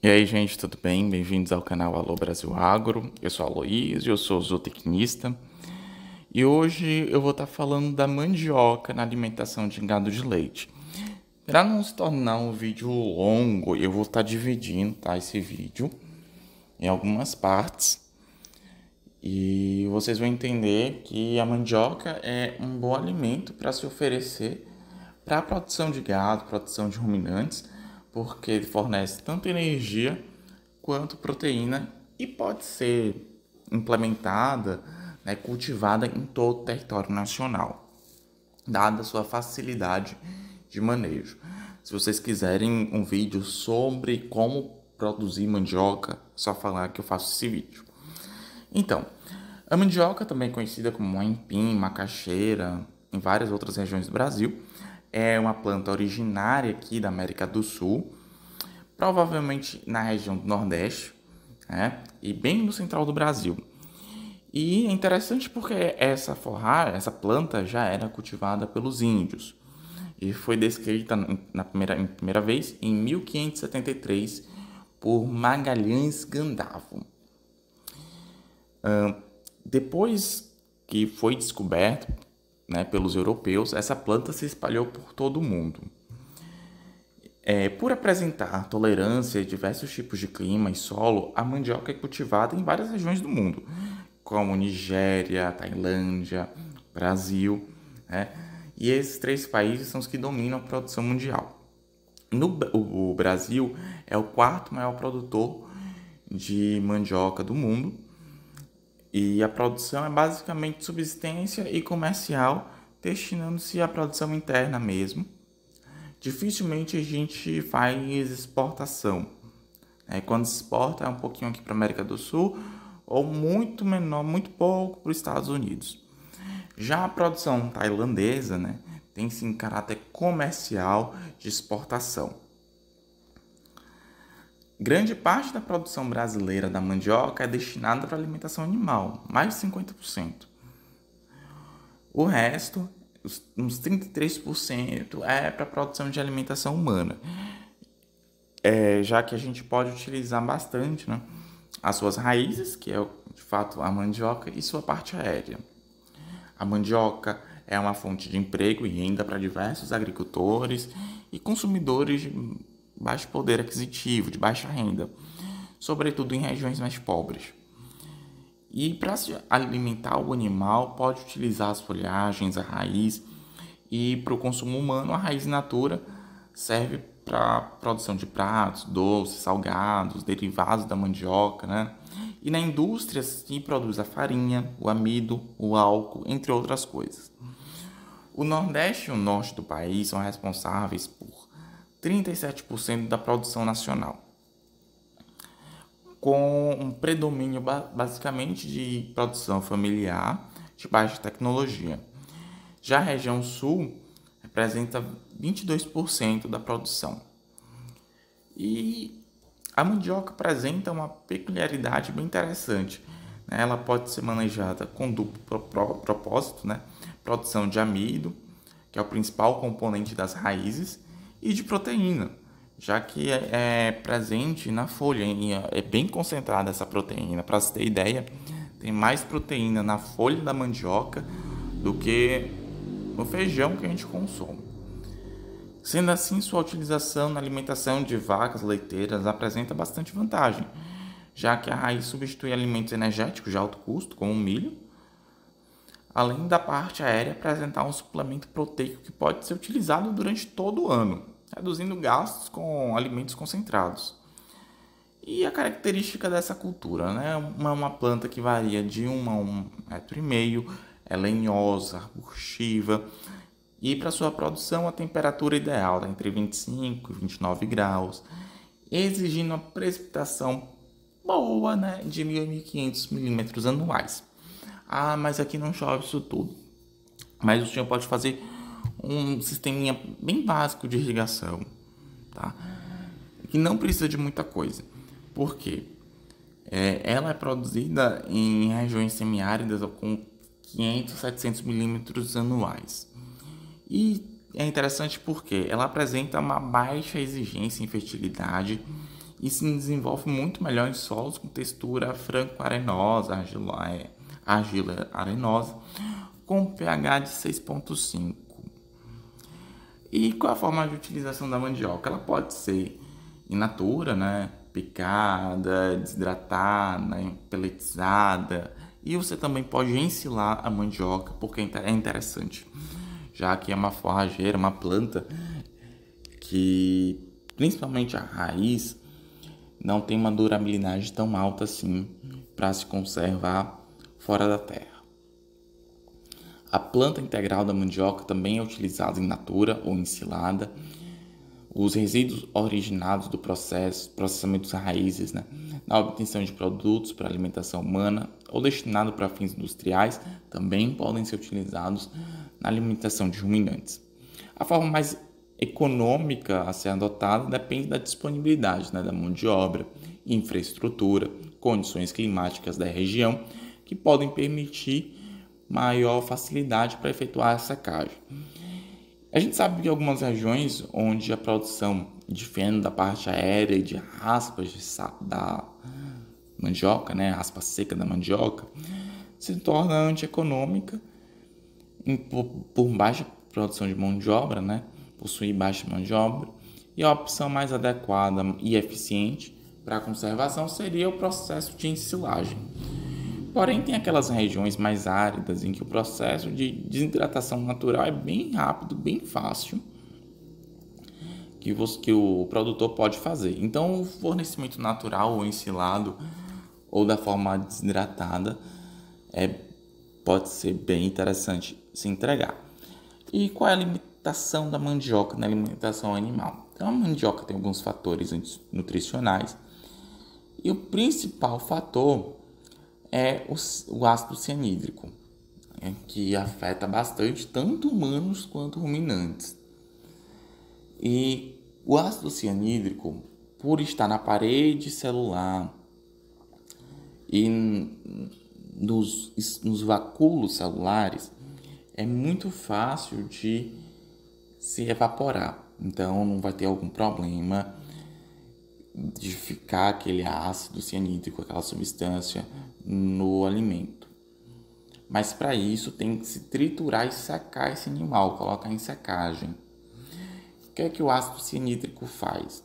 E aí, gente, tudo bem? Bem-vindos ao canal Alô Brasil Agro. Eu sou Aloysio, eu sou zootecnista. E hoje eu vou estar tá falando da mandioca na alimentação de gado de leite. Para não se tornar um vídeo longo, eu vou estar tá dividindo tá, esse vídeo em algumas partes. E vocês vão entender que a mandioca é um bom alimento para se oferecer para a produção de gado, produção de ruminantes porque ele fornece tanto energia quanto proteína e pode ser implementada, né, cultivada em todo o território nacional, dada sua facilidade de manejo. Se vocês quiserem um vídeo sobre como produzir mandioca, é só falar que eu faço esse vídeo. Então, a mandioca também é conhecida como aipim, macaxeira, em várias outras regiões do Brasil, é uma planta originária aqui da América do Sul, provavelmente na região do Nordeste, né? e bem no central do Brasil. E é interessante porque essa forrar, essa planta já era cultivada pelos índios e foi descrita na primeira, primeira vez em 1573 por Magalhães Gandavo. Uh, depois que foi descoberto né, pelos europeus, essa planta se espalhou por todo o mundo. É, por apresentar tolerância a diversos tipos de clima e solo, a mandioca é cultivada em várias regiões do mundo, como Nigéria, Tailândia, Brasil, né? e esses três países são os que dominam a produção mundial. No, o Brasil é o quarto maior produtor de mandioca do mundo e a produção é basicamente subsistência e comercial, destinando-se à produção interna mesmo. Dificilmente a gente faz exportação. Né? quando se exporta é um pouquinho aqui para a América do Sul, ou muito menor, muito pouco para os Estados Unidos. Já a produção tailandesa né, tem sim caráter comercial de exportação. Grande parte da produção brasileira da mandioca é destinada para alimentação animal, mais de 50%. O resto, uns 33%, é para produção de alimentação humana, é, já que a gente pode utilizar bastante né, as suas raízes, que é de fato a mandioca, e sua parte aérea. A mandioca é uma fonte de emprego e renda para diversos agricultores e consumidores de baixo poder aquisitivo, de baixa renda, sobretudo em regiões mais pobres. E para alimentar o animal, pode utilizar as folhagens, a raiz, e para o consumo humano, a raiz natura serve para produção de pratos, doces, salgados, derivados da mandioca, né? E na indústria se produz a farinha, o amido, o álcool, entre outras coisas. O Nordeste e o Norte do país são responsáveis 37% da produção nacional, com um predomínio basicamente de produção familiar de baixa tecnologia. Já a região sul representa 22% da produção. E a mandioca apresenta uma peculiaridade bem interessante. Né? Ela pode ser manejada com duplo propósito, né? produção de amido, que é o principal componente das raízes, e de proteína, já que é, é presente na folha, é, é bem concentrada essa proteína. Para você ter ideia, tem mais proteína na folha da mandioca do que no feijão que a gente consome. Sendo assim, sua utilização na alimentação de vacas leiteiras apresenta bastante vantagem, já que a raiz substitui alimentos energéticos de alto custo, como o milho, além da parte aérea apresentar um suplemento proteico que pode ser utilizado durante todo o ano, reduzindo gastos com alimentos concentrados. E a característica dessa cultura, né? É uma, uma planta que varia de 1 a 1,5 metro e meio, é lenhosa, arbustiva, e para sua produção a temperatura ideal é entre 25 e 29 graus, exigindo uma precipitação boa, né, de 1.500 milímetros anuais. Ah, mas aqui não chove isso tudo. Mas o senhor pode fazer um sisteminha bem básico de irrigação, tá? Que não precisa de muita coisa. Por quê? É, ela é produzida em regiões semiáridas com 500, 700 milímetros anuais. E é interessante porque ela apresenta uma baixa exigência em fertilidade e se desenvolve muito melhor em solos com textura franco-arenosa, argilosa, argila arenosa, com pH de 6,5. E qual a forma de utilização da mandioca? Ela pode ser in natura, né? picada, desidratada, peletizada E você também pode ensilar a mandioca, porque é, é interessante, já que é uma forrageira, uma planta que, principalmente a raiz, não tem uma durabilidade tão alta assim para se conservar fora da terra. A planta integral da mandioca também é utilizada em natura ou ensilada. Os resíduos originados do processo, processamento das raízes, né, na obtenção de produtos para alimentação humana ou destinados para fins industriais, também podem ser utilizados na alimentação de ruminantes. A forma mais econômica a ser adotada depende da disponibilidade né, da mão de obra, infraestrutura, condições climáticas da região que podem permitir maior facilidade para efetuar a secagem. A gente sabe que algumas regiões onde a produção de feno da parte aérea e de raspas de da mandioca, né, raspa seca da mandioca, se torna antieconômica por, por baixa produção de mão de obra, né, possuir baixa mão de obra, e a opção mais adequada e eficiente para a conservação seria o processo de ensilagem. Porém, tem aquelas regiões mais áridas em que o processo de desidratação natural é bem rápido, bem fácil, que, você, que o produtor pode fazer. Então, o fornecimento natural ou ensilado ou da forma desidratada é, pode ser bem interessante se entregar. E qual é a limitação da mandioca na né? alimentação animal? Então, a mandioca tem alguns fatores nutricionais e o principal fator é o, o ácido cianídrico, é, que afeta bastante tanto humanos quanto ruminantes. E o ácido cianídrico, por estar na parede celular e nos, nos vacúolos celulares, é muito fácil de se evaporar. Então, não vai ter algum problema de ficar aquele ácido cianídrico, aquela substância no alimento. Mas para isso tem que se triturar e secar esse animal, colocar em secagem. O que é que o ácido cianídrico faz?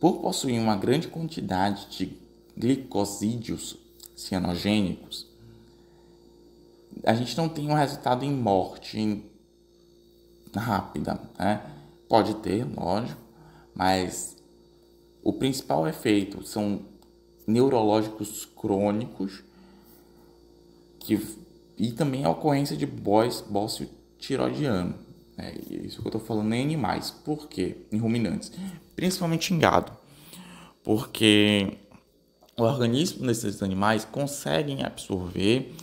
Por possuir uma grande quantidade de glicosídeos cianogênicos, a gente não tem um resultado em morte rápida, né? Pode ter, lógico, mas o principal efeito são neurológicos crônicos que, e também a ocorrência de bócio tiroidiano. Né? É isso que eu estou falando em animais. Por quê? Em ruminantes. Principalmente em gado. Porque o organismo desses animais conseguem absorver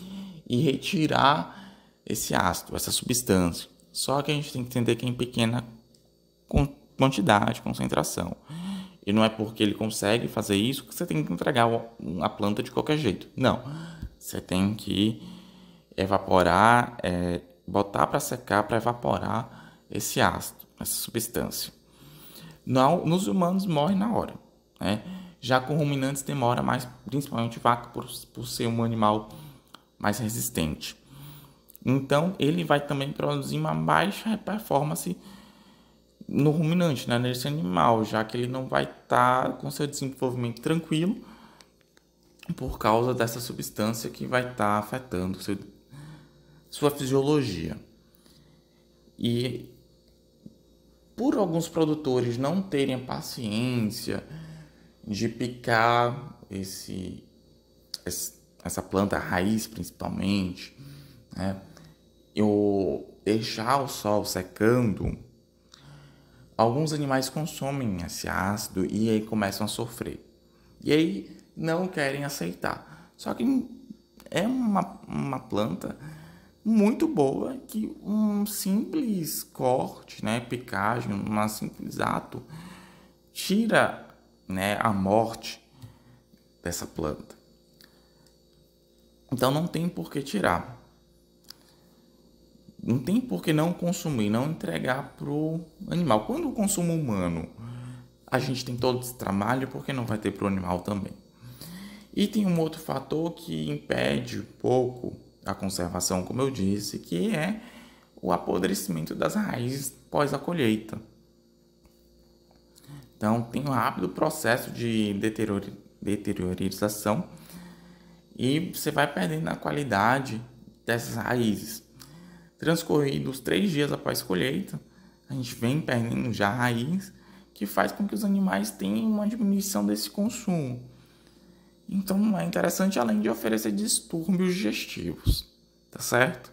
e retirar esse ácido, essa substância. Só que a gente tem que entender que é em pequena quantidade, concentração. E não é porque ele consegue fazer isso que você tem que entregar a planta de qualquer jeito. Não. Você tem que evaporar, é, botar para secar para evaporar esse ácido, essa substância. Não, nos humanos morre na hora. Né? Já com ruminantes demora mais, principalmente vaca, por, por ser um animal mais resistente. Então ele vai também produzir uma baixa performance no ruminante, né, nesse animal, já que ele não vai estar tá com seu desenvolvimento tranquilo por causa dessa substância que vai estar tá afetando seu, sua fisiologia. E por alguns produtores não terem a paciência de picar esse, essa planta raiz principalmente, né, eu deixar o sol secando alguns animais consomem esse ácido e aí começam a sofrer. E aí não querem aceitar. Só que é uma, uma planta muito boa que um simples corte, né, picagem, um simples ato tira, né, a morte dessa planta. Então não tem por que tirar não tem por que não consumir, não entregar para o animal. Quando o consumo humano, a gente tem todo esse trabalho, por que não vai ter para o animal também? E tem um outro fator que impede um pouco a conservação, como eu disse, que é o apodrecimento das raízes pós a colheita. Então, tem um rápido processo de deteriorização e você vai perdendo a qualidade dessas raízes. Transcorridos três dias após colheita, a gente vem perdendo já a raiz, que faz com que os animais tenham uma diminuição desse consumo. Então é interessante além de oferecer distúrbios digestivos, tá certo?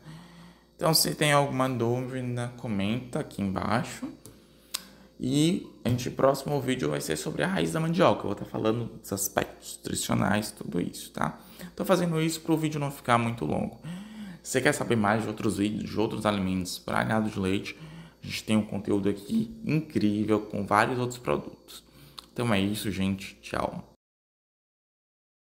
Então se tem alguma dúvida, comenta aqui embaixo. E a gente próximo vídeo vai ser sobre a raiz da mandioca. Eu vou estar falando dos aspectos nutricionais, tudo isso, tá? Estou fazendo isso para o vídeo não ficar muito longo. Se você quer saber mais de outros vídeos, de outros alimentos para gado de leite, a gente tem um conteúdo aqui incrível com vários outros produtos. Então é isso, gente. Tchau.